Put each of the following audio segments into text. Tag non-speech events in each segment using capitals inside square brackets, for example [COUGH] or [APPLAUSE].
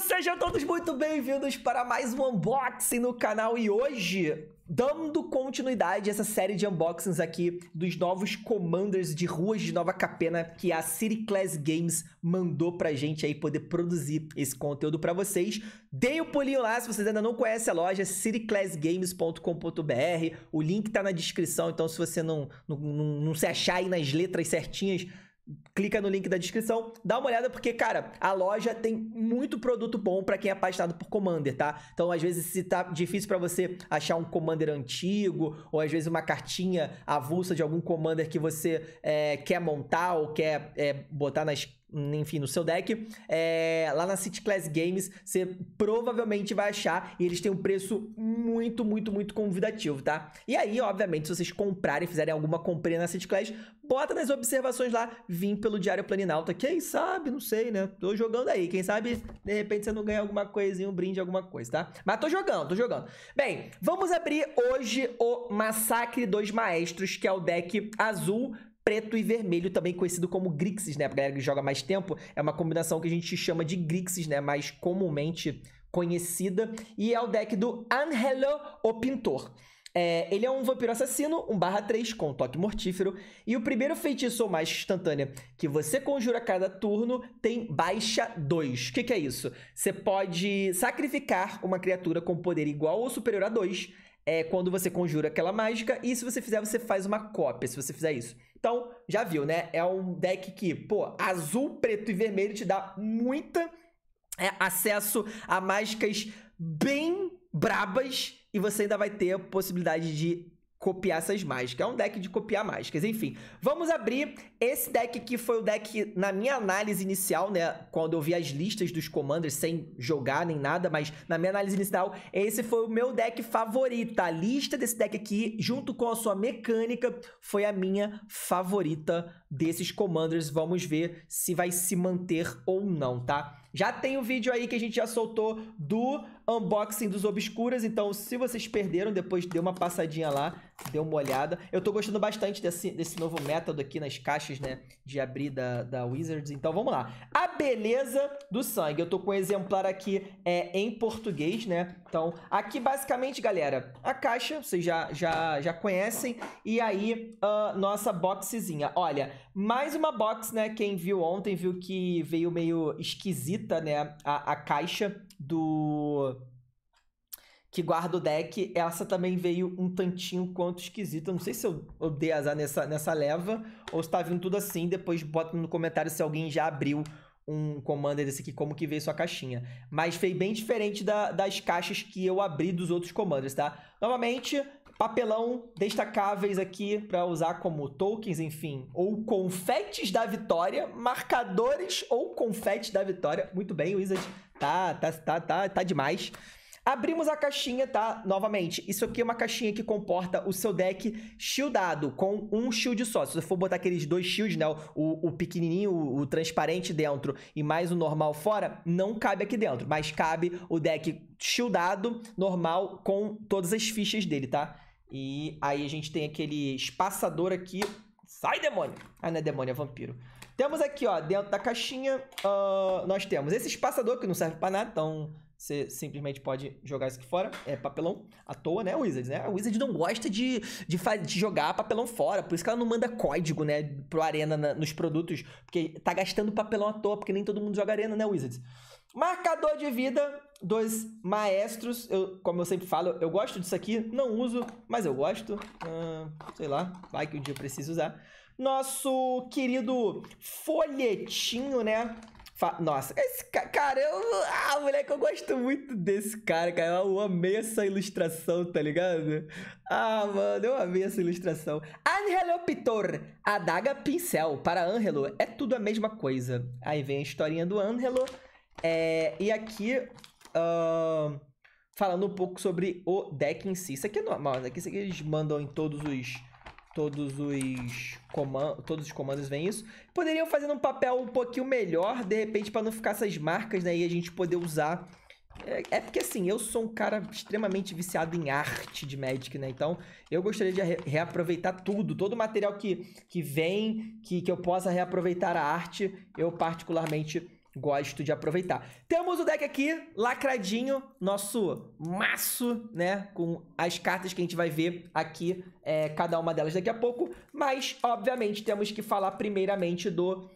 sejam todos muito bem-vindos para mais um unboxing no canal e hoje dando continuidade a essa série de unboxings aqui dos novos commanders de ruas de Nova Capena que a City Class Games mandou pra gente aí poder produzir esse conteúdo para vocês. Deem o um pulinho lá se vocês ainda não conhecem a loja, cityclassgames.com.br. O link tá na descrição, então se você não, não, não se achar aí nas letras certinhas, clica no link da descrição, dá uma olhada porque, cara, a loja tem muito produto bom para quem é apaixonado por Commander, tá? Então, às vezes, se tá difícil para você achar um Commander antigo, ou às vezes uma cartinha avulsa de algum Commander que você é, quer montar ou quer é, botar nas enfim, no seu deck, é, lá na City Class Games, você provavelmente vai achar e eles têm um preço muito, muito, muito convidativo, tá? E aí, obviamente, se vocês comprarem, fizerem alguma compra na City Class, bota nas observações lá, vim pelo Diário Planinalta. Quem sabe, não sei, né? Tô jogando aí. Quem sabe, de repente, você não ganha alguma coisinha, um brinde, alguma coisa, tá? Mas tô jogando, tô jogando. Bem, vamos abrir hoje o Massacre dos Maestros, que é o deck azul preto e vermelho, também conhecido como Grixis, né? Pra galera que joga mais tempo, é uma combinação que a gente chama de Grixis, né? Mais comumente conhecida. E é o deck do Angelo, o Pintor. É, ele é um vampiro assassino, um barra 3, com toque mortífero. E o primeiro feitiço ou mais instantânea que você conjura a cada turno tem baixa 2. O que, que é isso? Você pode sacrificar uma criatura com poder igual ou superior a 2 é, quando você conjura aquela mágica. E se você fizer, você faz uma cópia, se você fizer isso. Então, já viu, né? É um deck que, pô, azul, preto e vermelho te dá muita é, acesso a mágicas bem brabas e você ainda vai ter a possibilidade de copiar essas mágicas. É um deck de copiar mágicas. Enfim, vamos abrir. Esse deck aqui foi o deck, na minha análise inicial, né? Quando eu vi as listas dos commanders sem jogar nem nada, mas na minha análise inicial, esse foi o meu deck favorito. A lista desse deck aqui, junto com a sua mecânica, foi a minha favorita desses commanders. Vamos ver se vai se manter ou não, tá? Já tem o um vídeo aí que a gente já soltou do unboxing dos obscuras. Então, se vocês perderam, depois dê uma passadinha lá, dê uma olhada. Eu tô gostando bastante desse, desse novo método aqui nas caixas, né? De abrir da, da Wizards. Então, vamos lá. A beleza do sangue. Eu tô com um exemplar aqui é, em português, né? Então, aqui basicamente, galera, a caixa, vocês já, já, já conhecem. E aí, a nossa boxezinha. Olha, mais uma box, né? Quem viu ontem viu que veio meio esquisita, né? a, a caixa do que guarda o deck, essa também veio um tantinho quanto esquisita. Não sei se eu, eu dei azar nessa, nessa leva ou se tá vindo tudo assim. Depois bota no comentário se alguém já abriu um Commander desse aqui, como que veio sua caixinha. Mas veio bem diferente da, das caixas que eu abri dos outros Commanders, tá? Novamente, papelão destacáveis aqui para usar como tokens, enfim, ou confetes da vitória, marcadores ou confetes da vitória. Muito bem, Wizard. Tá, tá, tá, tá, tá demais. Abrimos a caixinha, tá? Novamente, isso aqui é uma caixinha que comporta o seu deck shieldado, com um shield só. Se você for botar aqueles dois shields, né? O, o pequenininho, o, o, transparente dentro e mais o normal fora, não cabe aqui dentro. Mas cabe o deck shieldado, normal, com todas as fichas dele, tá? E aí a gente tem aquele espaçador aqui. Sai, demônio! Ah, não é demônio, é vampiro. Temos aqui, ó, dentro da caixinha, uh, nós temos esse espaçador que não serve para nada, então você simplesmente pode jogar isso aqui fora. É papelão à toa, né, Wizards, né? A Wizards não gosta de, de, de jogar papelão fora, por isso que ela não manda código, né, pro Arena na, nos produtos, porque tá gastando papelão à toa, porque nem todo mundo joga Arena, né, Wizards? Marcador de vida dos maestros. Eu, como eu sempre falo, eu gosto disso aqui, não uso, mas eu gosto. Ah, sei lá, vai que um dia eu preciso usar. Nosso querido folhetinho, né? Fa Nossa, esse ca cara, eu. Ah, moleque, eu gosto muito desse cara, cara. Eu amei essa ilustração, tá ligado? Ah, mano, eu amei essa ilustração. Angelo Pitor, adaga pincel. Para Angelo, é tudo a mesma coisa. Aí vem a historinha do Angelo. É, e aqui, uh, falando um pouco sobre o deck em si. Isso aqui é normal, aqui, isso aqui eles mandam em todos os todos os comandos, todos os comandos vêm isso. Poderiam fazer um papel um pouquinho melhor, de repente, para não ficar essas marcas, né? E a gente poder usar. É, é porque assim, eu sou um cara extremamente viciado em arte de Magic, né? Então eu gostaria de re reaproveitar tudo, todo o material que, que vem, que, que eu possa reaproveitar a arte, eu particularmente Gosto de aproveitar. Temos o deck aqui, lacradinho, nosso maço, né? Com as cartas que a gente vai ver aqui, é, cada uma delas daqui a pouco. Mas, obviamente, temos que falar primeiramente do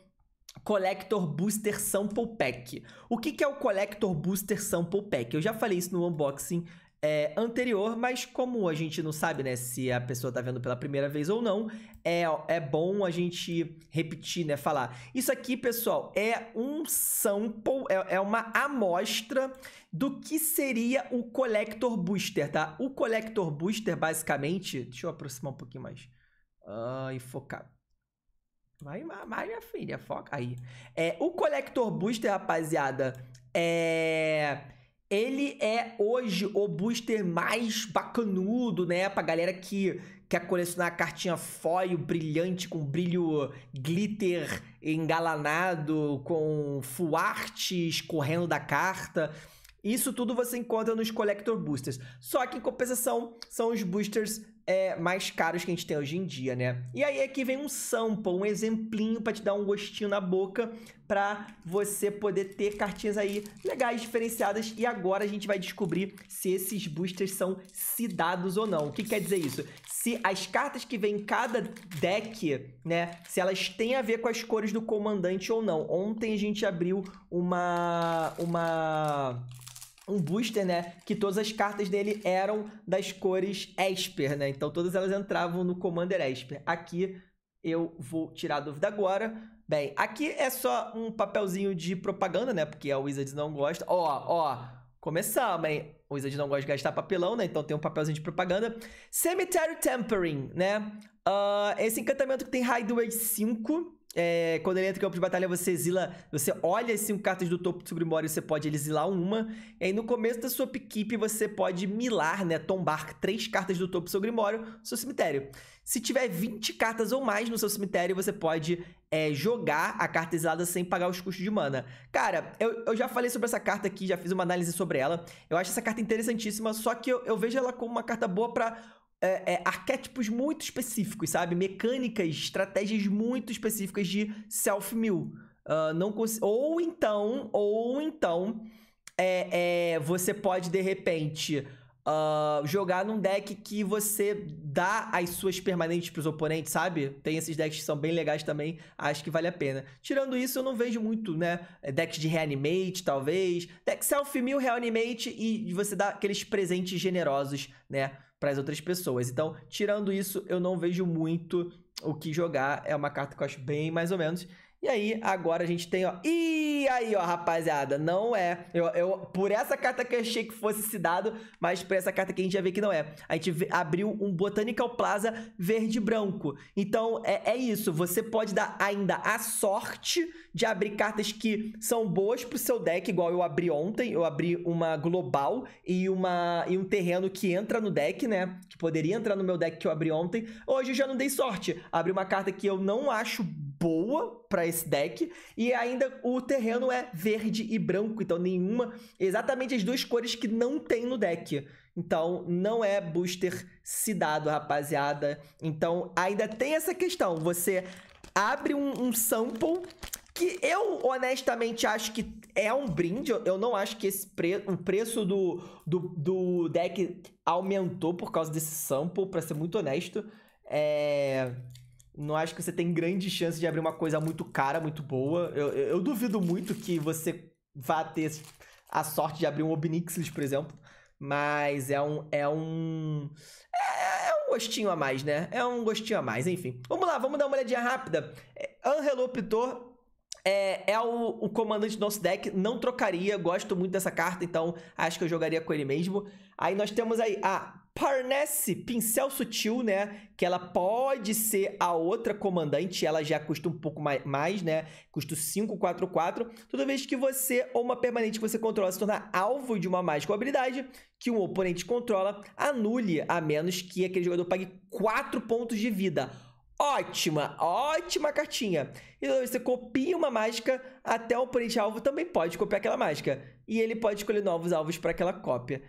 Collector Booster Sample Pack. O que, que é o Collector Booster Sample Pack? Eu já falei isso no unboxing é, anterior, mas como a gente não sabe, né, se a pessoa tá vendo pela primeira vez ou não, é, é bom a gente repetir, né, falar. Isso aqui, pessoal, é um sample, é, é uma amostra do que seria o Collector Booster, tá? O Collector Booster, basicamente, deixa eu aproximar um pouquinho mais, ah, e focar. Vai, vai, minha filha, foca aí. É, o Collector Booster, rapaziada, é ele é hoje o booster mais bacanudo, né? Pra galera que quer colecionar a cartinha foil brilhante com brilho glitter engalanado, com fuarte escorrendo da carta. Isso tudo você encontra nos Collector Boosters. Só que, em compensação, são os boosters é, mais caros que a gente tem hoje em dia, né? E aí aqui vem um sample, um exemplinho para te dar um gostinho na boca para você poder ter cartinhas aí legais, diferenciadas. E agora a gente vai descobrir se esses boosters são cidados ou não. O que quer dizer isso? Se as cartas que vem em cada deck, né, se elas têm a ver com as cores do comandante ou não. Ontem a gente abriu uma uma um booster, né? Que todas as cartas dele eram das cores Esper, né? Então todas elas entravam no Commander Esper. Aqui eu vou tirar a dúvida agora. Bem, aqui é só um papelzinho de propaganda, né? Porque a Wizards não gosta. Ó, ó, começamos, hein? O Wizards não gosta de gastar papelão, né? Então tem um papelzinho de propaganda. Cemetery Tempering, né? Uh, esse encantamento que tem Highway 5 é, quando ele entra em campo de batalha, você exila. Você olha as assim, cinco cartas do topo do Subrimório e você pode exilar uma. E aí no começo da sua equipe, você pode milar, né? Tombar três cartas do topo do seu Grimório no seu cemitério. Se tiver 20 cartas ou mais no seu cemitério, você pode é, jogar a carta exilada sem pagar os custos de mana. Cara, eu, eu já falei sobre essa carta aqui, já fiz uma análise sobre ela. Eu acho essa carta interessantíssima, só que eu, eu vejo ela como uma carta boa para é, é, arquétipos muito específicos, sabe? Mecânicas, estratégias muito específicas de self-mill. Uh, não ou então, ou então, é, é, você pode de repente uh, jogar num deck que você dá as suas permanentes pros oponentes, sabe? Tem esses decks que são bem legais também, acho que vale a pena. Tirando isso, eu não vejo muito, né? É, decks de reanimate, talvez. Deck self-mill, reanimate e você dá aqueles presentes generosos, né? para as outras pessoas. Então, tirando isso, eu não vejo muito o que jogar. É uma carta que eu acho bem mais ou menos. E aí, agora a gente tem, ó. E aí, ó, rapaziada, não é. Eu, eu, por essa carta que eu achei que fosse se dado, mas por essa carta que a gente já vê que não é. A gente abriu um Botanical Plaza verde-branco. Então, é, é isso. Você pode dar ainda a sorte de abrir cartas que são boas pro seu deck, igual eu abri ontem. Eu abri uma global e, uma, e um terreno que entra no deck, né? Que poderia entrar no meu deck que eu abri ontem. Hoje eu já não dei sorte. Abri uma carta que eu não acho boa boa para esse deck. E ainda o terreno é verde e branco, então nenhuma. Exatamente as duas cores que não tem no deck. Então não é booster cidado, rapaziada. Então ainda tem essa questão. Você abre um, um sample que eu honestamente acho que é um brinde. Eu, não acho que esse pre o preço do, do, do deck aumentou por causa desse sample, para ser muito honesto. É. Não acho que você tem grande chance de abrir uma coisa muito cara, muito boa. Eu, eu, eu duvido muito que você vá ter a sorte de abrir um Obnixilis, por exemplo. Mas é um. É um. É, é, um gostinho a mais, né? É um gostinho a mais, enfim. Vamos lá, vamos dar uma olhadinha rápida. É, Angelo É, é o, o, comandante do nosso deck, não trocaria, gosto muito dessa carta, então acho que eu jogaria com ele mesmo. Aí nós temos aí a ah, Parnesse pincel sutil, né? Que ela pode ser a outra comandante, ela já custa um pouco mais, né? Custa 544. Toda vez que você ou uma permanente que você controla se tornar alvo de uma mágica ou habilidade que um oponente controla, anule, a menos que aquele jogador pague 4 pontos de vida. Ótima, ótima cartinha. E você copia uma mágica, até o oponente alvo também pode copiar aquela mágica. E ele pode escolher novos alvos para aquela cópia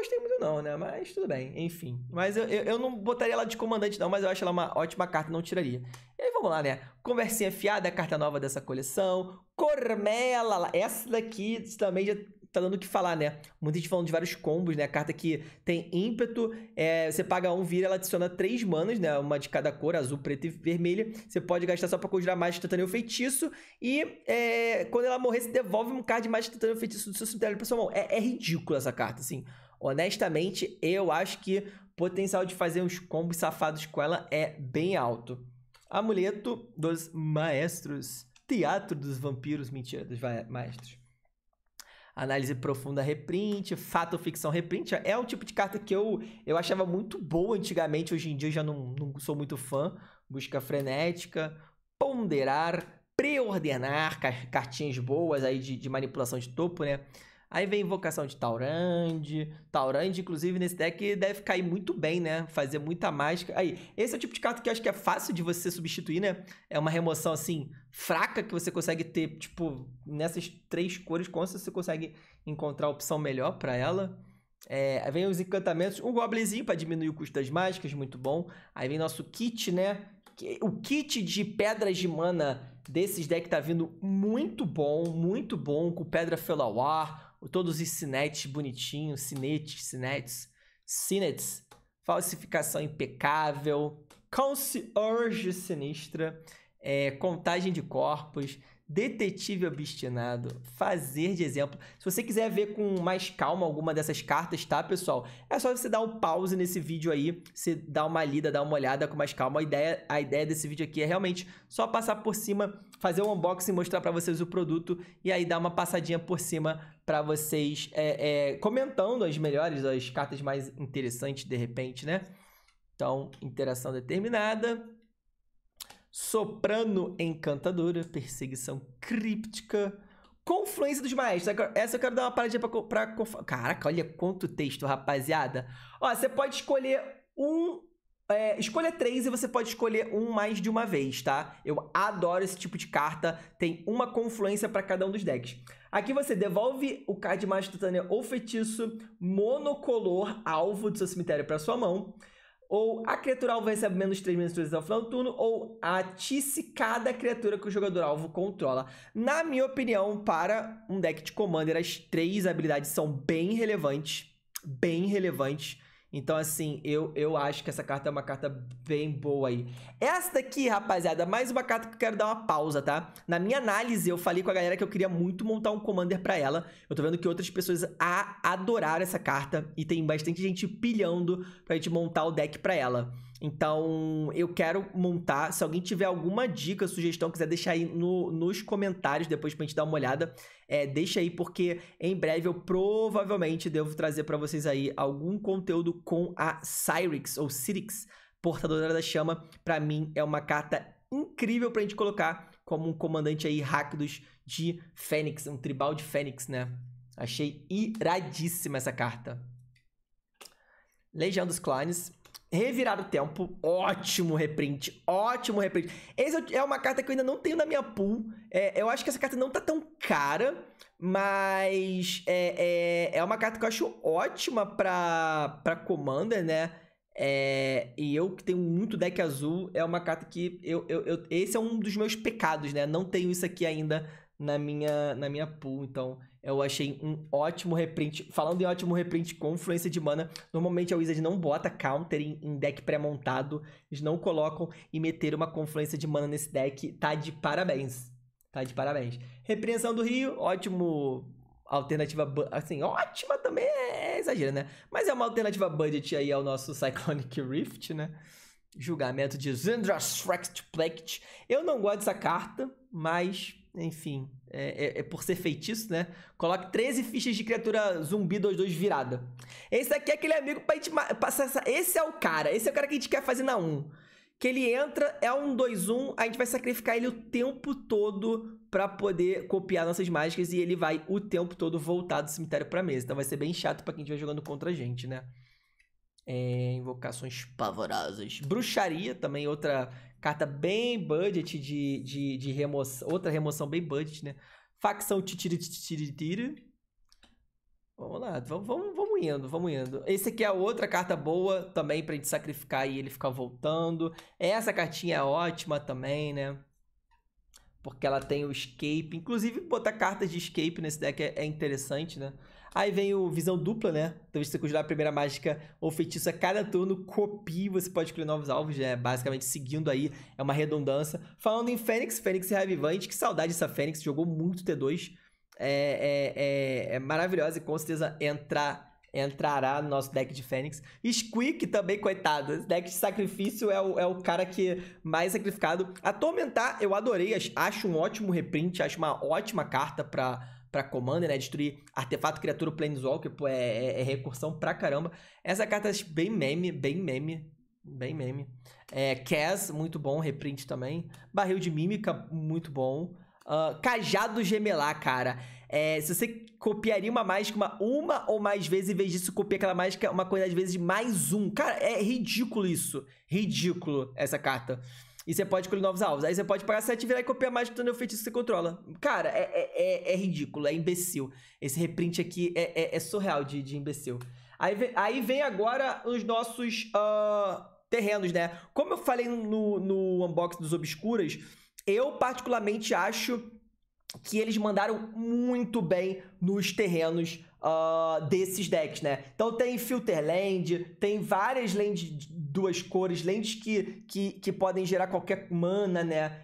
gostei muito, não, né? Mas tudo bem, enfim. Mas eu, eu, eu, não botaria ela de comandante, não, mas eu acho ela uma ótima carta, não tiraria. E aí, vamos lá, né? Conversinha fiada, carta nova dessa coleção. Cormela, essa daqui também já tá dando o que falar, né? Muita gente falando de vários combos, né? carta que tem ímpeto, é, você paga um vira, ela adiciona três manas, né? Uma de cada cor, azul, preto e vermelha. Você pode gastar só pra conjurar mais instantâneo feitiço. E é, quando ela morrer, você devolve um card mais instantâneo feitiço do seu cemitério pra sua mão. É, é ridícula essa carta, assim honestamente, eu acho que o potencial de fazer uns combos safados com ela é bem alto. Amuleto dos Maestros. Teatro dos Vampiros. Mentira, dos Maestros. Análise profunda reprint, fato ou ficção reprint. É um tipo de carta que eu, eu achava muito boa antigamente, hoje em dia eu já não, não sou muito fã. Busca frenética, ponderar, preordenar cartinhas boas aí de, de manipulação de topo, né? Aí vem invocação de Taurand. Taurand, inclusive, nesse deck deve cair muito bem, né? Fazer muita mágica. Aí, esse é o tipo de carta que eu acho que é fácil de você substituir, né? É uma remoção, assim, fraca que você consegue ter, tipo, nessas três cores, com você consegue encontrar a opção melhor para ela. É, aí vem os encantamentos, um goblinzinho para diminuir o custo das mágicas, muito bom. Aí vem nosso kit, né? O kit de pedras de mana desses deck tá vindo muito bom, muito bom, com pedra felawar, todos os cinetes bonitinhos, cinetes, cinetes, cinetes, falsificação impecável, concierge sinistra, é, contagem de corpos, Detetive Obstinado, fazer de exemplo. Se você quiser ver com mais calma alguma dessas cartas, tá, pessoal? É só você dar um pause nesse vídeo aí, você dar uma lida, dar uma olhada com mais calma. A ideia, a ideia desse vídeo aqui é realmente só passar por cima, fazer um unboxing, mostrar para vocês o produto e aí dar uma passadinha por cima para vocês é, é, comentando as melhores, as cartas mais interessantes de repente, né? Então, interação determinada. Soprano Encantadora, Perseguição Críptica, Confluência dos Maestros. Essa eu quero dar uma paradinha pra... pra Caraca, olha quanto texto, rapaziada. Ó, você pode escolher um... É, escolha três e você pode escolher um mais de uma vez, tá? Eu adoro esse tipo de carta. Tem uma confluência para cada um dos decks. Aqui você devolve o card mágico instantâneo ou feitiço monocolor alvo do seu cemitério para sua mão ou a criatura alvo recebe menos 3 menos ao final do turno, ou atice cada criatura que o jogador alvo controla. Na minha opinião, para um deck de Commander, as três habilidades são bem relevantes, bem relevantes, então, assim, eu, eu acho que essa carta é uma carta bem boa aí. Essa daqui, rapaziada, mais uma carta que eu quero dar uma pausa, tá? Na minha análise, eu falei com a galera que eu queria muito montar um Commander pra ela. Eu tô vendo que outras pessoas a adoraram essa carta e tem bastante gente pilhando pra gente montar o deck pra ela. Então, eu quero montar. Se alguém tiver alguma dica, sugestão, quiser deixar aí no, nos comentários depois pra gente dar uma olhada, é, deixa aí, porque em breve eu provavelmente devo trazer para vocês aí algum conteúdo com a Cyrix, ou Cyrix, portadora da chama. Para mim, é uma carta incrível pra gente colocar como um comandante aí Rakdos de Fênix, um tribal de Fênix, né? Achei iradíssima essa carta. Legião dos Clones Revirar o tempo, ótimo reprint, ótimo reprint. Essa é, é uma carta que eu ainda não tenho na minha pool. É, eu acho que essa carta não tá tão cara, mas é, é, é uma carta que eu acho ótima pra, pra Commander, né? É, e eu que tenho muito deck azul, é uma carta que eu, eu, eu, Esse é um dos meus pecados, né? Não tenho isso aqui ainda na minha, na minha pool. Então, eu achei um ótimo reprint. Falando em ótimo reprint com de mana, normalmente a Wizard não bota counter em, em deck pré-montado. Eles não colocam e meter uma confluência de mana nesse deck. Tá de parabéns. Tá de parabéns. Repreensão do Rio, ótimo. Alternativa, assim, ótima também é, é, exagero, né? Mas é uma alternativa budget aí ao nosso Cyclonic Rift, né? Julgamento de Zendra's shrek Plect. Eu não gosto dessa carta, mas enfim, é, é, é, por ser feitiço, né? Coloque 13 fichas de criatura zumbi 2-2 virada. Esse daqui é aquele amigo pra gente passar essa... Esse é o cara, esse é o cara que a gente quer fazer na 1. Que ele entra, é um 2-1, a gente vai sacrificar ele o tempo todo para poder copiar nossas mágicas e ele vai o tempo todo voltar do cemitério pra mesa. Então vai ser bem chato pra quem estiver jogando contra a gente, né? É, invocações pavorosas. Bruxaria também, outra Carta bem budget de, de, de remoção. Outra remoção bem budget, né? Facção titiri titiri titiri. Vamos lá, vamos, vamos, vamos indo, vamos indo. Esse aqui é outra carta boa também pra gente sacrificar e ele ficar voltando. Essa cartinha é ótima também, né? Porque ela tem o escape. Inclusive, botar cartas de escape nesse deck é, é interessante, né? Aí vem o visão dupla, né? Então você conjurar a primeira mágica ou feitiço a cada turno, copie, você pode escolher novos alvos, né? Basicamente seguindo aí, é uma redundância. Falando em Fênix, Fênix Revivante, que saudade essa Fênix, jogou muito T2. É, é, é, é maravilhosa e com certeza entrar entrará no nosso deck de Fênix. Squeak também, coitado. deck de sacrifício é o, é o cara que é mais sacrificado. Atormentar, eu adorei. Acho um ótimo reprint, acho uma ótima carta pra para Commander, né? Destruir artefato, criatura, planeswalker, pô, é, é, é recursão pra caramba. Essa carta é bem meme, bem meme, bem meme. É, Cass, muito bom, reprint também. Barril de Mímica, muito bom. Uh, cajado gemelar, cara. É, se você copiaria uma mágica uma, uma ou mais vezes, em vez disso, copia aquela mágica uma coisa de vezes de mais um. Cara, é ridículo isso. Ridículo essa carta. E você pode escolher novos alvos. Aí você pode pagar 7 virar e copiar mais do o feitiço que você controla. Cara, é, é, é, é, ridículo, é imbecil. Esse reprint aqui é, é, é surreal de, de imbecil. Aí vem, aí vem agora os nossos uh, terrenos, né? Como eu falei no, no unboxing dos Obscuras, eu particularmente acho que eles mandaram muito bem nos terrenos uh, desses decks, né? Então tem Filter Land, tem várias lentes de duas cores, lentes que, que, que podem gerar qualquer mana, né?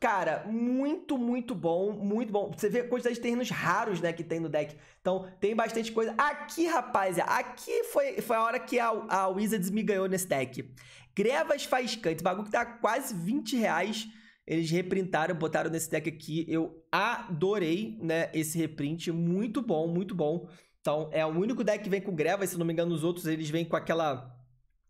Cara, muito, muito bom, muito bom. Você vê a quantidade de terrenos raros, né, que tem no deck. Então, tem bastante coisa. Aqui, rapaz, aqui foi, foi a hora que a, a Wizards me ganhou nesse deck. Grevas canto, bagulho que tá quase 20 reais eles reprintaram, botaram nesse deck aqui. Eu adorei, né, esse reprint. Muito bom, muito bom. Então, é o único deck que vem com grevas, se não me engano, os outros eles vêm com aquela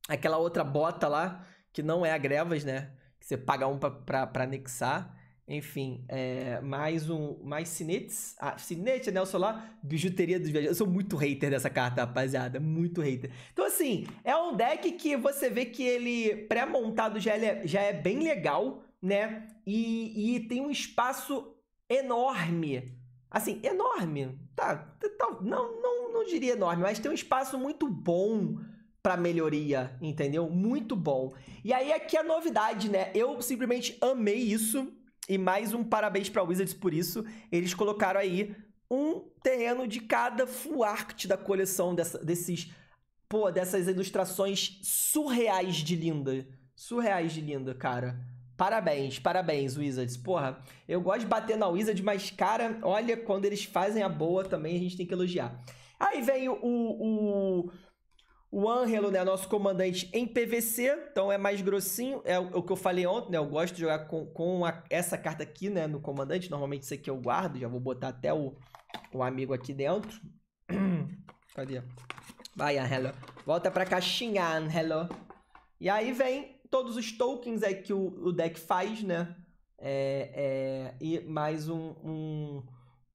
aquela outra bota lá, que não é a grevas, né? Que você paga um pra, pra, pra anexar. Enfim, é, mais um. Mais cinetes. Ah, cinete, né, anel bijuteria dos viajantes. Eu sou muito hater dessa carta, rapaziada. Muito hater. Então, assim, é um deck que você vê que ele pré-montado já é, já é bem legal né? E, e tem um espaço enorme, assim, enorme, tá? Não, não, não diria enorme, mas tem um espaço muito bom para melhoria, entendeu? Muito bom. E aí aqui é a novidade, né? Eu simplesmente amei isso e mais um parabéns para Wizards por isso. Eles colocaram aí um terreno de cada full art da coleção dessa, desses pô, dessas ilustrações surreais de linda, surreais de linda, cara. Parabéns, parabéns, Wizards. Porra, eu gosto de bater na Wizards, mas, cara, olha, quando eles fazem a boa também, a gente tem que elogiar. Aí vem o, o, o Ângelo, né? Nosso comandante em PVC. Então é mais grossinho. É o, que eu falei ontem, né? Eu gosto de jogar com, com a, essa carta aqui, né? No comandante. Normalmente isso aqui eu guardo. Já vou botar até o, o amigo aqui dentro. [CLEARS THROAT] Cadê? Vai, Angelo. Volta pra caixinha, Angelo. E aí vem todos os tokens é que o, o deck faz, né? É, é, e mais um, um,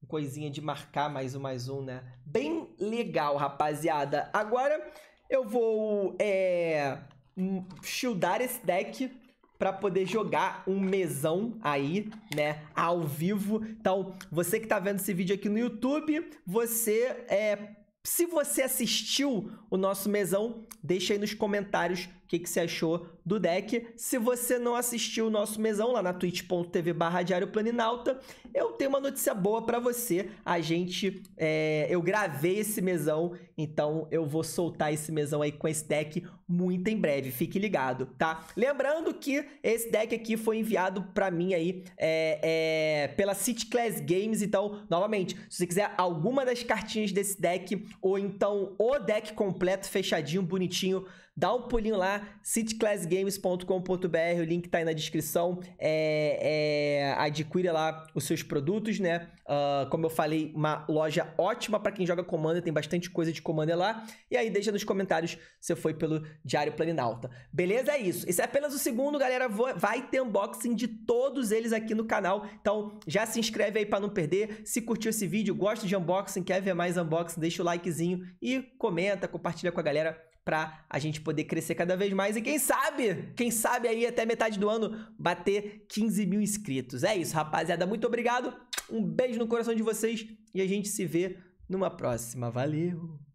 coisinha de marcar, mais um, mais um, né? Bem legal, rapaziada. Agora eu vou é, hum, shieldar esse deck para poder jogar um mesão aí, né, ao vivo. Então, você que tá vendo esse vídeo aqui no YouTube, você é se você assistiu o nosso mesão, deixa aí nos comentários que, que você achou do deck. Se você não assistiu o nosso mesão lá na twitch.tv barra Diário Planinalta, eu tenho uma notícia boa para você. A gente, é, eu gravei esse mesão, então eu vou soltar esse mesão aí com esse deck muito em breve, fique ligado, tá? Lembrando que esse deck aqui foi enviado para mim aí é, é, pela City Class Games, então, novamente, se você quiser alguma das cartinhas desse deck, ou então o deck completo, fechadinho, bonitinho, dá um pulinho lá, cityclassgames.com.br, o link tá aí na descrição. É, é, adquira lá os seus produtos, né? Uh, como eu falei, uma loja ótima para quem joga Commander, tem bastante coisa de Commander lá. E aí deixa nos comentários se foi pelo Diário Planinalta. Beleza? É isso. Esse é apenas o segundo, galera. Vai ter unboxing de todos eles aqui no canal. Então já se inscreve aí para não perder. Se curtiu esse vídeo, gosta de unboxing, quer ver mais unboxing, deixa o likezinho e comenta, compartilha com a galera para a gente poder crescer cada vez mais e quem sabe, quem sabe aí até metade do ano bater 15 mil inscritos. É isso, rapaziada. Muito obrigado. Um beijo no coração de vocês e a gente se vê numa próxima. Valeu!